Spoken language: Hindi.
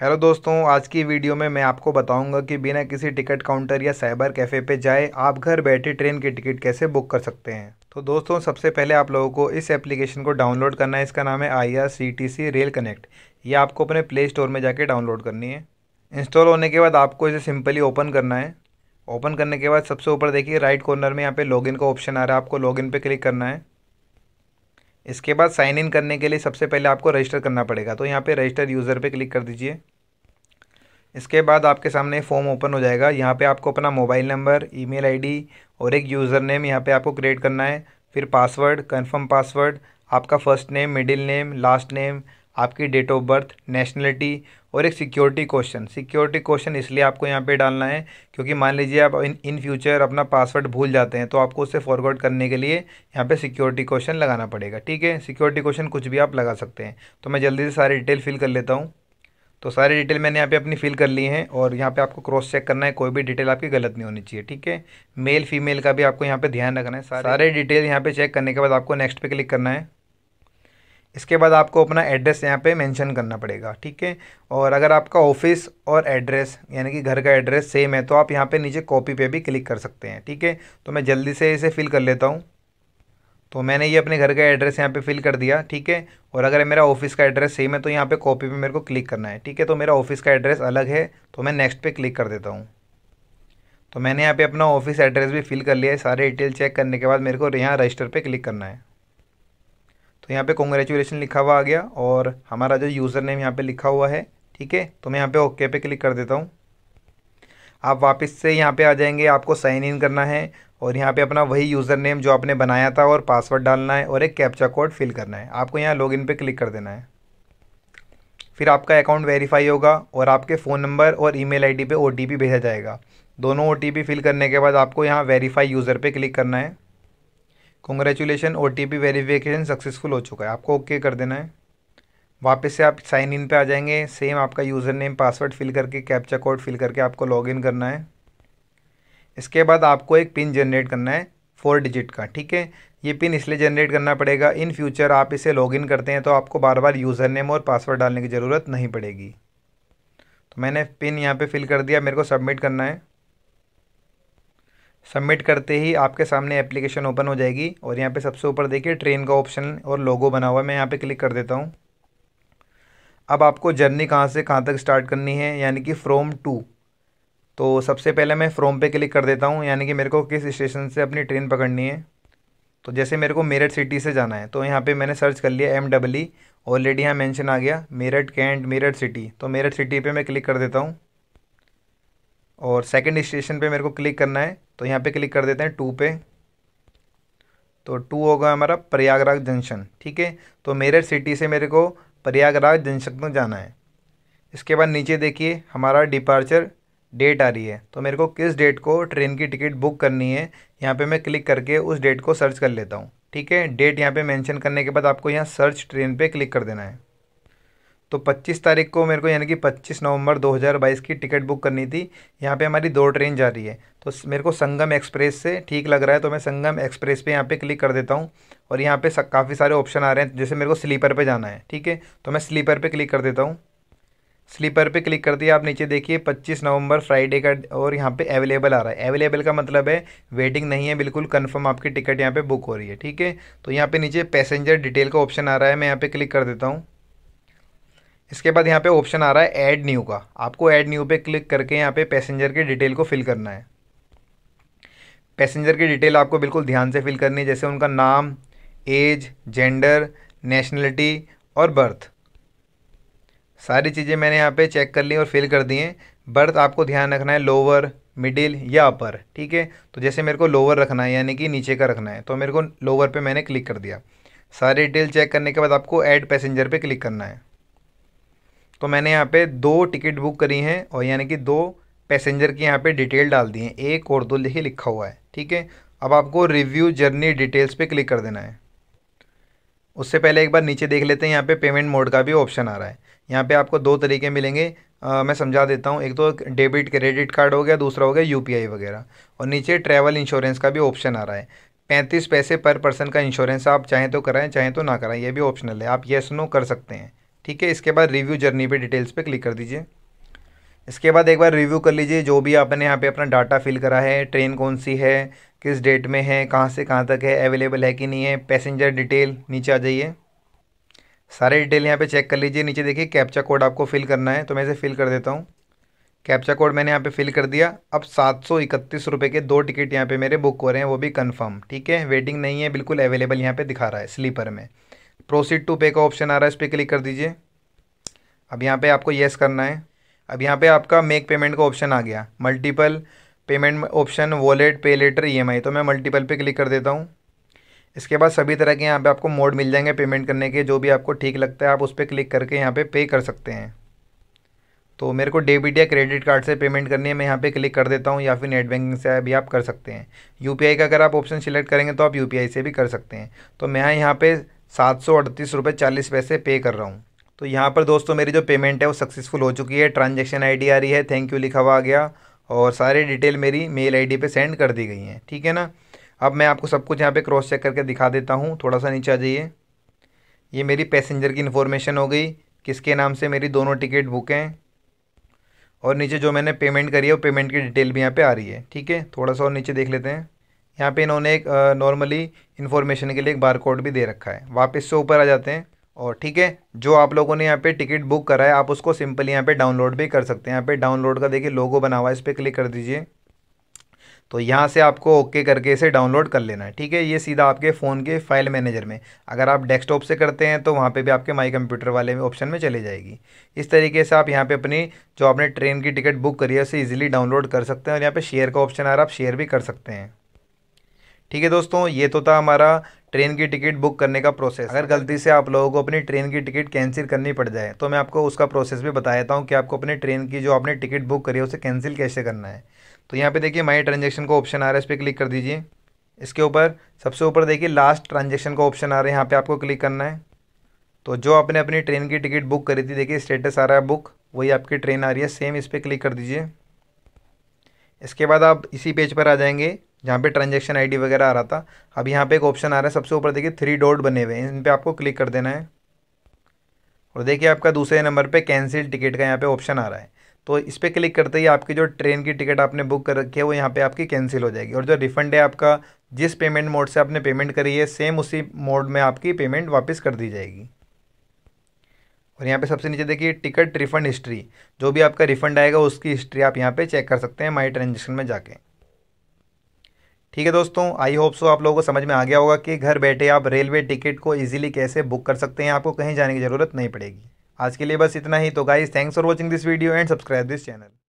हेलो दोस्तों आज की वीडियो में मैं आपको बताऊंगा कि बिना किसी टिकट काउंटर या साइबर कैफ़े पे जाए आप घर बैठे ट्रेन की टिकट कैसे बुक कर सकते हैं तो दोस्तों सबसे पहले आप लोगों को इस एप्लीकेशन को डाउनलोड करना है इसका नाम है I R C T C rail connect ये आपको अपने प्ले स्टोर में जाके डाउनलोड करनी है इंस्टॉल होने के बाद आपको इसे सिंपली ओपन करना है ओपन करने के बाद सबसे ऊपर देखिए राइट कॉर्नर में यहाँ पर लॉग का ऑप्शन आ रहा है आपको लॉग पे क्लिक करना है इसके बाद साइन इन करने के लिए सबसे पहले आपको रजिस्टर करना पड़ेगा तो यहाँ पे रजिस्टर यूज़र पे क्लिक कर दीजिए इसके बाद आपके सामने फॉर्म ओपन हो जाएगा यहाँ पे आपको अपना मोबाइल नंबर ईमेल आईडी और एक यूज़र नेम यहाँ पे आपको क्रिएट करना है फिर पासवर्ड कंफर्म पासवर्ड आपका first name middle name last name आपकी डेट ऑफ बर्थ नेशनलिटी और एक सिक्योरिटी क्वेश्चन सिक्योरिटी क्वेश्चन इसलिए आपको यहाँ पे डालना है क्योंकि मान लीजिए आप इन इन फ्यूचर अपना पासवर्ड भूल जाते हैं तो आपको उसे फॉरवर्ड करने के लिए यहाँ पे सिक्योरिटी क्वेश्चन लगाना पड़ेगा ठीक है सिक्योरिटी क्वेश्चन कुछ भी आप लगा सकते हैं तो मैं जल्दी से सारी डिटेल फिल कर लेता हूँ तो सारी डिटेल मैंने यहाँ पर अपनी फिल कर ली है और यहाँ पर आपको क्रॉस चेक करना है कोई भी डिटेल आपकी गलत नहीं होनी चाहिए ठीक है मेल फीमेल का भी आपको यहाँ पर ध्यान रखना है सारे डिटेल यहाँ पर चेक करने के बाद आपको नेक्स्ट पर क्लिक करना है इसके बाद आपको अपना एड्रेस यहाँ पे मेंशन करना पड़ेगा ठीक है और अगर आपका ऑफिस और एड्रेस यानी कि घर का एड्रेस सेम है तो आप यहाँ पे नीचे कॉपी पे भी क्लिक कर सकते हैं ठीक है तो मैं जल्दी से इसे फिल कर लेता हूँ तो मैंने ये अपने घर का एड्रेस यहाँ पे फिल कर दिया ठीक है और अगर मेरा ऑफिस का एड्रेस सेम है तो यहाँ पर कॉपी पर मेरे को क्लिक करना है ठीक है तो मेरा ऑफिस का एड्रेस अलग है तो मैं नेक्स्ट पर क्लिक कर देता हूँ तो मैंने यहाँ पर अपना ऑफिस एड्रेस भी फिल कर लिया है सारे डिटेल चेक करने के बाद मेरे को यहाँ रजिस्टर पर क्लिक करना है तो यहाँ पे कॉन्ग्रेचुलेसन लिखा हुआ आ गया और हमारा जो यूज़र नेम यहाँ पे लिखा हुआ है ठीक है तो मैं यहाँ पे ओके पे क्लिक कर देता हूँ आप वापस से यहाँ पे आ जाएंगे आपको साइन इन करना है और यहाँ पे अपना वही यूज़र नेम जो आपने बनाया था और पासवर्ड डालना है और एक कैप्चा कोड फिल करना है आपको यहाँ लॉग इन क्लिक कर देना है फिर आपका अकाउंट वेरीफाई होगा और आपके फ़ोन नंबर और ई मेल पे ओटीपी भेजा जाएगा दोनों ओ फिल करने के बाद आपको यहाँ वेरीफाई यूज़र पर क्लिक करना है congratulation O T verification successful हो चुका है आपको ओके okay कर देना है वापस से आप साइन इन पे आ जाएंगे सेम आपका यूज़र नेम पासवर्ड फिल करके कैप्चा कोड फिल करके आपको लॉगिन करना है इसके बाद आपको एक पिन जनरेट करना है फोर डिजिट का ठीक है ये पिन इसलिए जनरेट करना पड़ेगा इन फ्यूचर आप इसे लॉगिन करते हैं तो आपको बार बार यूज़र नेम और पासवर्ड डालने की ज़रूरत नहीं पड़ेगी तो मैंने पिन यहाँ पर फिल कर दिया मेरे को सबमिट करना है सबमिट करते ही आपके सामने एप्लीकेशन ओपन हो जाएगी और यहाँ पे सबसे ऊपर देखिए ट्रेन का ऑप्शन और लोगो बना हुआ है मैं यहाँ पे क्लिक कर देता हूँ अब आपको जर्नी कहाँ से कहाँ तक स्टार्ट करनी है यानी कि फ्रोम टू तो सबसे पहले मैं फ्रोम पे क्लिक कर देता हूँ यानी कि मेरे को किस स्टेशन से अपनी ट्रेन पकड़नी है तो जैसे मेरे को मेरठ सिटी से जाना है तो यहाँ पर मैंने सर्च कर लिया एम डबल ऑलरेडी यहाँ मैंशन आ गया मेरठ कैंट मेरठ सिटी तो मेरठ सिटी पर मैं क्लिक कर देता हूँ और सेकेंड स्टेशन पर मेरे को क्लिक करना है तो यहाँ पे क्लिक कर देते हैं टू पे तो टू होगा हमारा प्रयागराज जंक्शन ठीक है तो मेरठ सिटी से मेरे को प्रयागराज जंक्शन तक जाना है इसके बाद नीचे देखिए हमारा डिपार्चर डेट आ रही है तो मेरे को किस डेट को ट्रेन की टिकट बुक करनी है यहाँ पे मैं क्लिक करके उस डेट को सर्च कर लेता हूँ ठीक है डेट यहाँ पे मेंशन करने के बाद आपको यहाँ सर्च ट्रेन पे क्लिक कर देना है तो 25 तारीख को मेरे को यानी कि 25 नवंबर 2022 की टिकट बुक करनी थी यहाँ पे हमारी दो ट्रेन जा रही है तो मेरे को संगम एक्सप्रेस से ठीक लग रहा है तो मैं संगम एक्सप्रेस पे यहाँ पे क्लिक कर देता हूँ और यहाँ पे काफ़ी सारे ऑप्शन आ रहे हैं जैसे मेरे को स्लीपर पे जाना है ठीक है तो मैं स्लीपर पर क्लिक कर देता हूँ स्लीपर पर क्लिक कर दिया आप नीचे देखिए पच्चीस नवंबर फ्राइडे का और यहाँ पर अवेलेबल आ रहा है अवेलेबल का मतलब है वेटिंग नहीं है बिल्कुल कन्फर्म आपकी टिकट यहाँ पे बुक हो रही है ठीक है तो यहाँ पर नीचे पैसेंजर डिटेल का ऑप्शन आ रहा है मैं यहाँ पर क्लिक कर देता हूँ इसके बाद यहाँ पे ऑप्शन आ रहा है ऐड न्यू का आपको ऐड न्यू पे क्लिक करके यहाँ पे पैसेंजर की डिटेल को फिल करना है पैसेंजर की डिटेल आपको बिल्कुल ध्यान से फिल करनी है जैसे उनका नाम एज जेंडर नेशनलिटी और बर्थ सारी चीज़ें मैंने यहाँ पे चेक कर ली और फिल कर दी हैं बर्थ आपको ध्यान रखना है लोअर मिडिल या अपर ठीक है तो जैसे मेरे को लोअर रखना है यानी कि नीचे का रखना है तो मेरे को लोअर पे मैंने क्लिक कर दिया सारी डिटेल चेक करने के बाद आपको ऐड पैसेंजर पे क्लिक करना है तो मैंने यहाँ पे दो टिकट बुक करी हैं और यानी कि दो पैसेंजर की यहाँ पे डिटेल डाल दी हैं एक और दो लिखे लिखा हुआ है ठीक है अब आपको रिव्यू जर्नी डिटेल्स पे क्लिक कर देना है उससे पहले एक बार नीचे देख लेते हैं यहाँ पे पेमेंट मोड का भी ऑप्शन आ रहा है यहाँ पे आपको दो तरीके मिलेंगे आ, मैं समझा देता हूँ एक तो डेबिट क्रेडिट कार्ड हो गया दूसरा हो गया यू वगैरह और नीचे ट्रैवल इंश्योरेंस का भी ऑप्शन आ रहा है पैंतीस पैसे पर पर्सन का इंश्योरेंस आप चाहें तो कराएं चाहें तो ना कराएं ये भी ऑप्शनल है आप येस नो कर सकते हैं ठीक है इसके बाद रिव्यू जर्नी पे डिटेल्स पे क्लिक कर दीजिए इसके बाद एक बार रिव्यू कर लीजिए जो भी आपने यहाँ पे अपना डाटा फिल करा है ट्रेन कौन सी है किस डेट में है कहाँ से कहाँ तक है अवेलेबल है कि नहीं है पैसेंजर डिटेल नीचे आ जाइए सारे डिटेल यहाँ पे चेक कर लीजिए नीचे देखिए कैप्चा कोड आपको फिल करना है तो मैं इसे फिल कर देता हूँ कैप्चा कोड मैंने यहाँ पे फिल कर दिया अब सात सौ इकतीस रुपये के दो टिकट यहाँ पे मेरे बुक हो रहे हैं वो भी कंफर्म ठीक है वेटिंग नहीं है बिल्कुल अवेलेबल यहाँ पे दिखा रहा है स्लीपर में प्रोसीड टू पे का ऑप्शन आ रहा है इस पर क्लिक कर दीजिए अब यहाँ पे आपको येस करना है अब यहाँ पे आपका मेक पेमेंट का ऑप्शन आ गया multiple payment option wallet pay later ई तो मैं मल्टीपल पे क्लिक कर देता हूँ इसके बाद सभी तरह के यहाँ पे आपको मोड मिल जाएंगे पेमेंट करने के जो भी आपको ठीक लगता है आप उस पर क्लिक करके यहाँ पे पे कर सकते हैं तो मेरे को डेबिट या क्रेडिट कार्ड से पेमेंट करनी है मैं यहाँ पे क्लिक कर देता हूँ या फिर नेट बैंकिंग से भी आप कर सकते हैं यूपीआई का अगर आप ऑप्शन सिलेक्ट करेंगे तो आप यूपीआई से भी कर सकते हैं तो मैं यहाँ पे सात सौ अड़तीस रुपये चालीस पैसे पे कर रहा हूँ तो यहाँ पर दोस्तों मेरी जो पेमेंट है वो सक्सेसफुल हो चुकी है ट्रांजेक्शन आई आ रही है थैंक यू लिखा हुआ आ गया और सारे डिटेल मेरी मेल आई पे सेंड कर दी गई हैं ठीक है ना अब मैं आपको सब कुछ यहाँ पे क्रॉस चेक करके दिखा देता हूँ थोड़ा सा नीचे आ जाइए ये मेरी पैसेंजर की इन्फॉर्मेशन हो गई किसके नाम से मेरी दोनों टिकट बुक हैं और नीचे जो मैंने पेमेंट करी है वो पेमेंट की डिटेल भी यहाँ पे आ रही है ठीक है थोड़ा सा और नीचे देख लेते हैं यहाँ पे इन्होंने एक नॉर्मली इन्फॉर्मेशन के लिए एक बार कोड भी दे रखा है वापस से ऊपर आ जाते हैं और ठीक है जो आप लोगों ने यहाँ पे टिकट बुक करा है आप उसको सिंपली यहाँ पे डाउनलोड भी कर सकते हैं यहाँ पे डाउनलोड का देखिए लोगो बना हुआ है इस पर क्लिक कर दीजिए तो यहाँ से आपको ओके करके इसे डाउनलोड कर लेना है ठीक है ये सीधा आपके फ़ोन के फाइल मैनेजर में अगर आप डेस्कटॉप से करते हैं तो वहाँ पे भी आपके माई कंप्यूटर वाले ऑप्शन में, चले जाएगी इस तरीके से आप यहाँ पे अपनी जो आपने ट्रेन की टिकट बुक करी है उसे ईजिली डाउनलोड कर सकते हैं और यहाँ पे शेयर का ऑप्शन आ रहा है आप शेयर भी कर सकते हैं ठीक है दोस्तों ये तो था हमारा ट्रेन की टिकट बुक करने का प्रोसेस अगर गलती से आप लोगों को अपनी ट्रेन की टिकट कैंसिल करनी पड़ जाए तो मैं आपको उसका प्रोसेस भी बता देता हूँ कि आपको अपनी ट्रेन की जो आपने टिकट बुक करी है उसे कैंसिल कैसे करना है तो यहाँ पे देखिए माई ट्रांजेक्शन का ऑप्शन आ रहा है इस पर क्लिक कर दीजिए इसके ऊपर सबसे ऊपर देखिए लास्ट ट्रांजेक्शन का ऑप्शन आ रहा है यहाँ पर आपको क्लिक करना है तो जो आपने अपनी ट्रेन की टिकट बुक करी थी देखिए स्टेटस आ रहा है बुक वही आपकी ट्रेन आ रही है सेम इस पर क्लिक कर दीजिए इसके बाद आप इसी पेज पर आ जाएंगे जहाँ पे ट्रांजेक्शन आईडी वगैरह आ रहा था अब यहाँ पे एक ऑप्शन आ रहा है सबसे ऊपर देखिए थ्री डॉट बने हुए हैं इन पर आपको क्लिक कर देना है और देखिए आपका दूसरे नंबर पे कैंसिल टिकट का यहाँ पे ऑप्शन आ रहा है तो इस पर क्लिक करते ही आपकी जो ट्रेन की टिकट आपने बुक कर रखी है वो यहाँ पर आपकी कैंसिल हो जाएगी और जो रिफंड है आपका जिस पेमेंट मोड से आपने पेमेंट करी है सेम उसी मोड में आपकी पेमेंट वापस कर दी जाएगी और यहाँ पे सबसे नीचे देखिए टिकट रिफंड हिस्ट्री जो भी आपका रिफंड आएगा उसकी हिस्ट्री आप यहाँ पे चेक कर सकते हैं माई ट्रांजेक्शन में जाके ठीक है दोस्तों आई होप सो आप लोगों को समझ में आ गया होगा कि घर बैठे आप रेलवे टिकट को इजीली कैसे बुक कर सकते हैं आपको कहीं जाने की ज़रूरत नहीं पड़ेगी आज के लिए बस इतना ही तो guys thanks for watching this video and subscribe this channel